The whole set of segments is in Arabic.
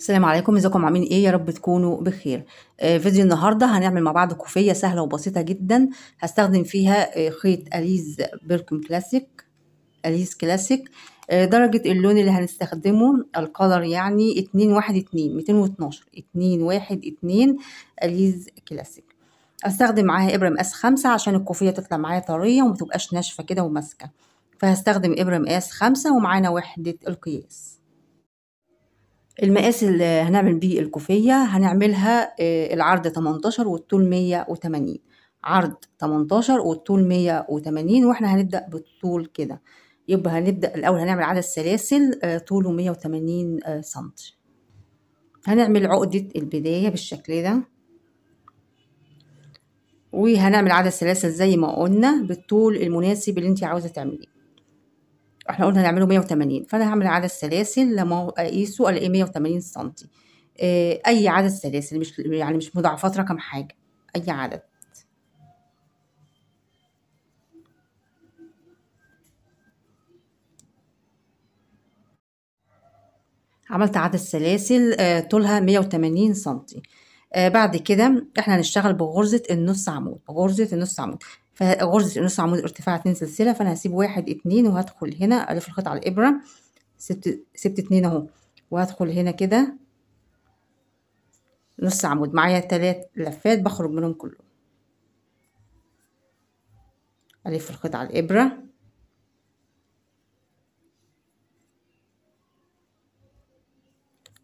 السلام عليكم ازيكم عاملين ايه يا رب تكونوا بخير آه، فيديو النهارده هنعمل مع بعض كوفيه سهله وبسيطه جدا هستخدم فيها آه، خيط اليز بيركم كلاسيك اليز كلاسيك آه، درجه اللون اللي هنستخدمه الكلر يعني 212 212 212 اليز كلاسيك هستخدم معاها ابره مقاس خمسة عشان الكوفيه تطلع معايا طريه ومتبقاش ناشفه كده وماسكه فهستخدم ابره مقاس خمسة ومعانا وحده القياس المقاس اللي هنعمل بيه الكوفية هنعملها آه، العرض 18 والطول 180 عرض 18 والطول 180 واحنا هنبدأ بالطول كده يبقى هنبدأ الأول هنعمل عدد السلاسل آه، طوله 180 آه، سم هنعمل عقدة البداية بالشكل ده وهنعمل عدد سلاسل زي ما قلنا بالطول المناسب اللي انت عاوزة تعمليه احنا قلنا هنعمله 180 فانا هعمل على السلاسل لما اقيسه ايه الاقي 180 سم آه، اي عدد سلاسل مش يعني مش مضاعفات رقم حاجه اي عدد عملت عدد سلاسل آه، طولها 180 سم آه، بعد كده احنا هنشتغل بغرزة النص عمود غرزه النص عمود فغرزة نص عمود ارتفاع اتنين سلسلة فأنا هسيب واحد اتنين وهدخل هنا ألف الخيط على الإبرة سبت, سبت اتنين اهو وهدخل هنا كده نص عمود معايا تلات لفات بخرج منهم كلهم ألف الخيط على الإبرة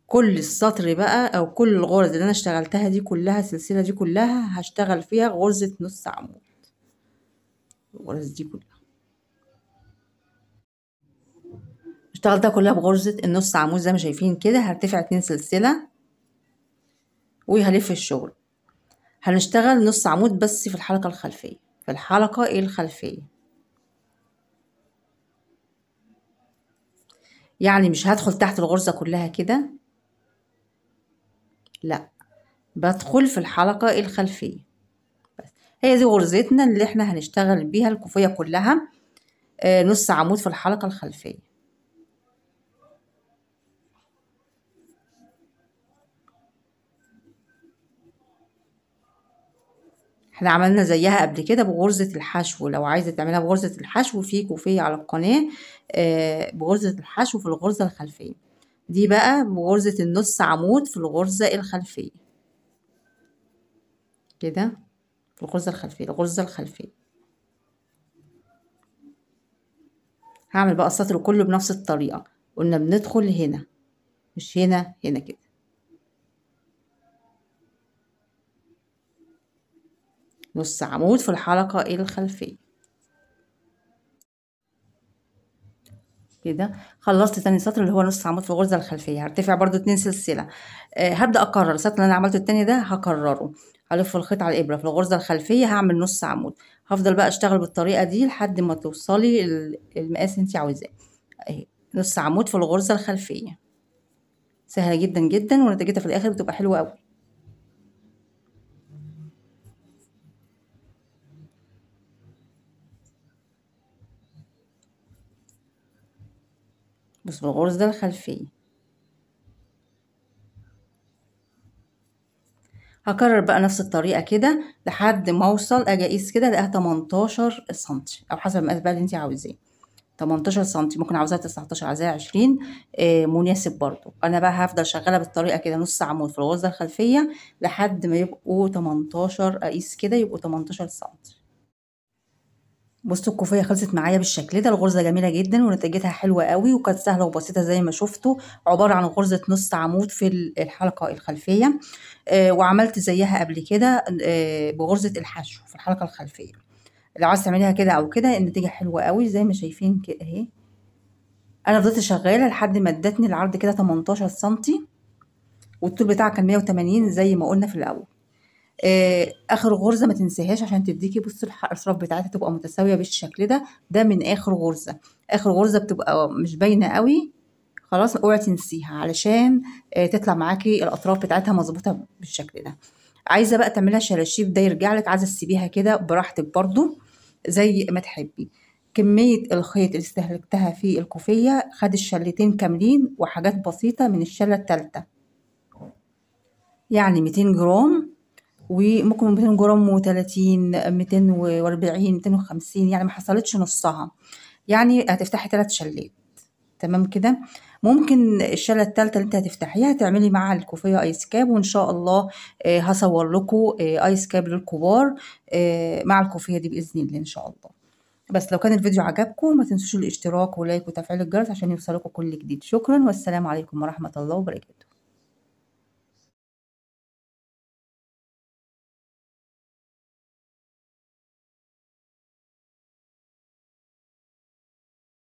كل السطر بقى او كل الغرز اللي انا اشتغلتها دي كلها السلسله دي كلها هشتغل فيها غرزه نص عمود الغرز دي كلها اشتغلت كلها بغرزة النص عمود زي ما شايفين كده هرتفع اتنين سلسلة وهلف الشغل هنشتغل نص عمود بس في الحلقة الخلفية في الحلقة الخلفية يعني مش هدخل تحت الغرزة كلها كده لا بدخل في الحلقة الخلفية هي دي غرزتنا اللي احنا هنشتغل بيها الكوفية كلها آه، نص عمود في الحلقة الخلفية احنا عملنا زيها قبل كده بغرزة الحشو لو عايزة تعملها بغرزة الحشو في كوفية على القناة آه، بغرزة الحشو في الغرزة الخلفية دي بقى بغرزة النص عمود في الغرزة الخلفية كده الغرزة الخلفية الغرزة الخلفية هعمل بقى السطر كله بنفس الطريقة قلنا بندخل هنا مش هنا هنا كده نص عمود في الحلقة إيه الخلفية كده خلصت تاني سطر اللي هو نص عمود في الغرزه الخلفيه هرتفع برده اتنين سلسله آه هبدا اكرر السطر اللي انا عملته التاني ده هكرره هلف الخيط على الابره في الغرزه الخلفيه هعمل نص عمود هفضل بقى اشتغل بالطريقه دي لحد ما توصلي المقاس اللي انت عاوزاه اهي نص عمود في الغرزه الخلفيه سهله جدا جدا ونتيجتها في الاخر بتبقى حلوه قوي بس بالغرز ده الخلفي هكرر بقى نفس الطريقة كده لحد ما اوصل اجي اقيس كده الاقيها 18 سم او حسب المقاس بقى اللي انت عاوزاه 18 سم ممكن عاوزاها 19 عاوزاها 20 آه مناسب برضو انا بقى هفضل شغاله بالطريقه كده نص عمود في الغرزه الخلفيه لحد ما يبقوا 18 اقيس كده يبقوا 18 سم بصوا الكوفيه خلصت معايا بالشكل ده الغرزه جميله جدا ونتيجتها حلوه قوي وكانت سهله وبسيطه زي ما شفتوا عباره عن غرزه نص عمود في الحلقه الخلفيه آه، وعملت زيها قبل كده آه، بغرزه الحشو في الحلقه الخلفيه لو عايز تعمليها كده او كده النتيجه حلوه قوي زي ما شايفين كده اهي انا فضلت شغاله لحد ما ادتني العرض كده 18 سم والطول بتاعها كان 180 زي ما قلنا في الاول آه، اخر غرزه ما تنسيهاش عشان تديكي بصي الاطراف بتاعتها تبقى متساويه بالشكل ده ده من اخر غرزه اخر غرزه بتبقى مش باينه قوي خلاص اوعي تنسيها علشان آه، تطلع معاكي الاطراف بتاعتها مظبوطه بالشكل ده عايزه بقى تعملها شلاشيب ده يرجع لك عايزه تسيبيها كده براحتك برضو زي ما تحبي كمية الخيط اللي استهلكتها في الكوفية خد الشلتين كاملين وحاجات بسيطة من الشلة التالتة يعني ميتين جرام وممكن 200 جرام و30 240 250 يعني ما حصلتش نصها يعني هتفتحي ثلاث شلات تمام كده ممكن الشله الثالثه اللي انت هتفتحيها تعملي معاها الكوفيه ايس كاب وان شاء الله آه، هصور لكم آه، ايس كاب للكبار آه، مع الكوفيه دي باذن الله ان شاء الله بس لو كان الفيديو عجبكم ما تنسوش الاشتراك ولايك وتفعيل الجرس عشان يوصلكم كل جديد شكرا والسلام عليكم ورحمه الله وبركاته